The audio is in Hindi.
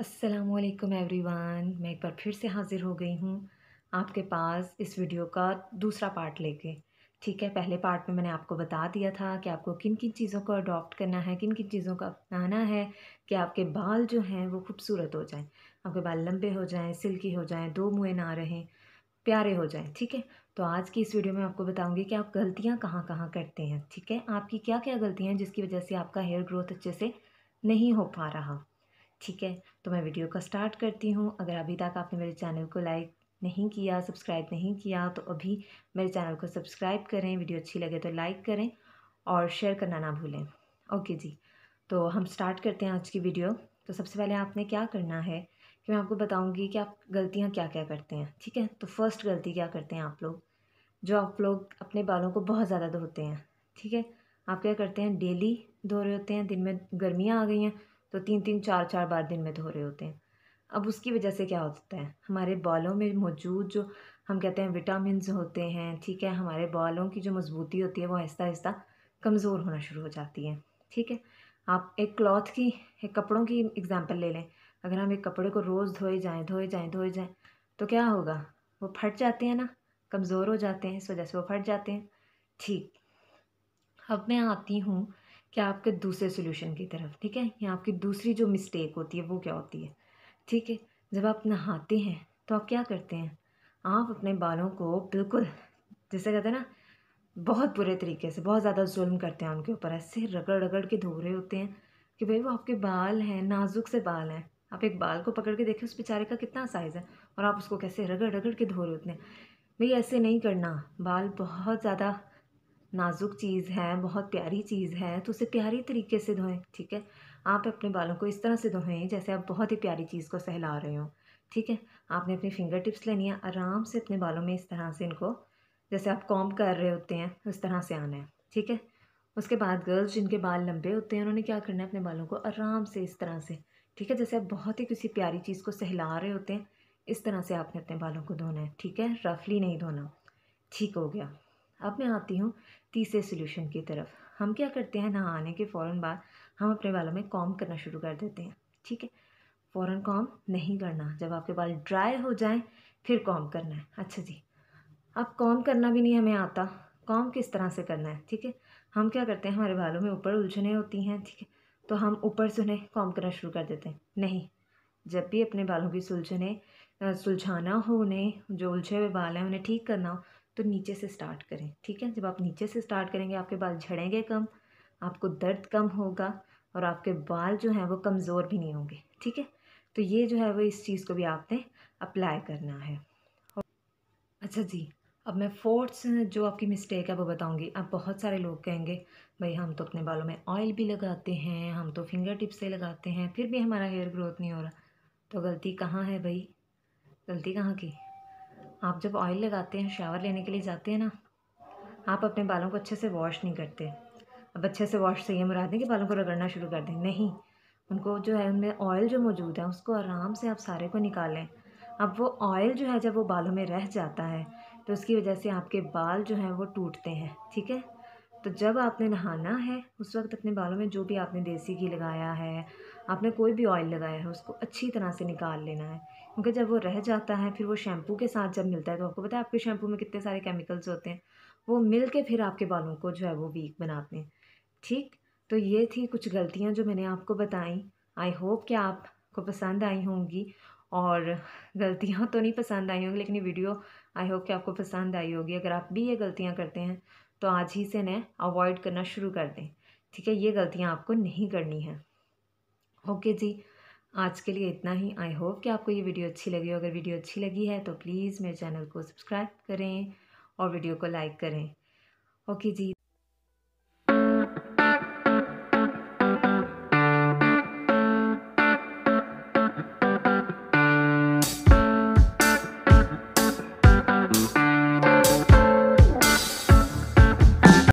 असलकम वन मैं एक बार फिर से हाज़िर हो गई हूँ आपके पास इस वीडियो का दूसरा पार्ट लेके ठीक है पहले पार्ट में मैंने आपको बता दिया था कि आपको किन किन चीज़ों को अडॉप्ट करना है किन किन चीज़ों को अपनाना है कि आपके बाल जो हैं वो खूबसूरत हो जाएं आपके बाल लंबे हो जाएं सिल्की हो जाएं दो मुँह ना रहें प्यारे हो जाएं ठीक है तो आज की इस वीडियो में आपको बताऊंगी कि आप गलतियाँ कहाँ कहाँ करते हैं ठीक है आपकी क्या क्या गलतियाँ हैं जिसकी वजह से आपका हेयर ग्रोथ अच्छे से नहीं हो पा रहा ठीक है तो मैं वीडियो का स्टार्ट करती हूँ अगर अभी तक आपने मेरे चैनल को लाइक नहीं किया सब्सक्राइब नहीं किया तो अभी मेरे चैनल को सब्सक्राइब करें वीडियो अच्छी लगे तो लाइक करें और शेयर करना ना भूलें ओके जी तो हम स्टार्ट करते हैं आज की वीडियो तो सबसे पहले आपने क्या करना है कि मैं आपको बताऊंगी कि आप गलतियां क्या क्या करते हैं ठीक है तो फर्स्ट गलती क्या करते हैं आप लोग जो आप लोग अपने बालों को बहुत ज़्यादा धोते हैं ठीक है आप क्या करते हैं डेली धो रहे होते हैं दिन में गर्मियाँ आ गई हैं तो तीन तीन चार चार बार दिन में धो रहे होते हैं अब उसकी वजह से क्या होता है हमारे बालों में मौजूद जो हम कहते हैं विटामिन होते हैं ठीक है हमारे बालों की जो मजबूती होती है वो आहिस्ता आहिस्ता कमज़ोर होना शुरू हो जाती है ठीक है आप एक क्लॉथ की एक कपड़ों की एग्ज़ाम्पल ले लें अगर हम एक कपड़े को रोज़ धोए जाएँ धोए जाएँ धोए जाएँ तो क्या होगा वो फट जाते हैं ना कमज़ोर हो जाते हैं इस वजह से वो फट जाते हैं ठीक अब मैं आती हूँ क्या आपके दूसरे सोल्यूशन की तरफ ठीक है या आपकी दूसरी जो मिस्टेक होती है वो क्या होती है ठीक है जब आप नहाते हैं तो आप क्या करते हैं आप अपने बालों को बिल्कुल जैसे कहते हैं ना बहुत बुरे तरीके से बहुत ज़्यादा जुल्म करते हैं उनके ऊपर ऐसे रगड़ रगड़ के धो रहे होते हैं कि भाई वो आपके बाल हैं नाजुक से बाल हैं आप एक बाल को पकड़ के देखें उस बेचारे का कितना साइज़ है और आप उसको कैसे रगड़ रगड़ के धो रहे होते हैं भाई ऐसे नहीं करना बाल बहुत ज़्यादा नाजुक चीज़ है बहुत प्यारी चीज़ है तो उसे प्यारी तरीके से धोएं ठीक है आप अपने बालों को इस तरह से धोएं जैसे आप बहुत ही प्यारी चीज़ को सहला रहे हो ठीक है आपने अपनी फिंगर टिप्स लेनी है आराम से अपने बालों में इस तरह से इनको जैसे आप कॉम कर रहे होते हैं उस तरह से आना है ठीक है उसके बाद गर्ल्स जिनके बाल लंबे होते हैं उन्होंने क्या करना है अपने बालों को आराम से इस तरह से ठीक है जैसे आप बहुत ही किसी प्यारी चीज़ को सहला रहे होते हैं इस तरह से आपने अपने बालों को धोना है ठीक है रफली नहीं धोना ठीक हो गया अब मैं आती हूँ तीसरे सोल्यूशन की तरफ हम क्या करते हैं नहाने के फ़ौर बाद हम अपने बालों में कॉम करना शुरू कर देते हैं ठीक है फ़ौर कॉम नहीं करना जब आपके बाल ड्राई हो जाएँ फिर कॉम करना है अच्छा जी अब कॉम करना भी नहीं हमें आता कॉम किस तरह से करना है ठीक है हम क्या करते हैं हमारे बालों में ऊपर उलझने होती हैं ठीक है तो हम ऊपर से उन्हें कॉम करना शुरू कर देते हैं नहीं जब भी अपने बालों की सुलझने सुलझाना हो उन्हें जो उलझे हुए बाल हैं उन्हें ठीक करना हो तो नीचे से स्टार्ट करें ठीक है जब आप नीचे से स्टार्ट करेंगे आपके बाल झड़ेंगे कम आपको दर्द कम होगा और आपके बाल जो हैं वो कमज़ोर भी नहीं होंगे ठीक है तो ये जो है वो इस चीज़ को भी आपने अप्लाई करना है अच्छा जी अब मैं फोर्थ जो आपकी मिस्टेक है वो बताऊंगी अब बहुत सारे लोग कहेंगे भाई हम तो अपने बालों में ऑयल भी लगाते हैं हम तो फिंगर टिप से लगाते हैं फिर भी हमारा हेयर ग्रोथ नहीं हो रहा तो गलती कहाँ है भाई गलती कहाँ की आप जब ऑयल लगाते हैं शावर लेने के लिए जाते हैं ना आप अपने बालों को अच्छे से वॉश नहीं करते अब अच्छे से वॉश से ये मुराद कि बालों को रगड़ना शुरू कर दें नहीं उनको जो है उनमें ऑयल जो मौजूद है उसको आराम से आप सारे को निकालें अब वो ऑयल जो है जब वो बालों में रह जाता है तो उसकी वजह से आपके बाल जो हैं वो टूटते हैं ठीक है तो जब आपने नहाना है उस वक्त अपने बालों में जो भी आपने देसी घी लगाया है आपने कोई भी ऑयल लगाया है उसको अच्छी तरह से निकाल लेना है क्योंकि जब वो रह जाता है फिर वो शैम्पू के साथ जब मिलता है तो आपको पता है आपके शैम्पू में कितने सारे केमिकल्स होते हैं वो मिल के फिर आपके बालों को जो है वो वीक बनाते हैं ठीक तो ये थी कुछ गलतियाँ जो मैंने आपको बताई आई होप कि आपको पसंद आई होंगी और गलतियाँ तो नहीं पसंद आई होंगी लेकिन ये वीडियो आई होप कि आपको पसंद आई होगी अगर आप भी ये गलतियाँ करते हैं तो आज ही से इन्हें अवॉइड करना शुरू कर दें ठीक है ये गलतियाँ आपको नहीं करनी है ओके जी आज के लिए इतना ही आई होप कि आपको ये वीडियो अच्छी लगी हो अगर वीडियो अच्छी लगी है तो प्लीज़ मेरे चैनल को सब्सक्राइब करें और वीडियो को लाइक करें ओके जी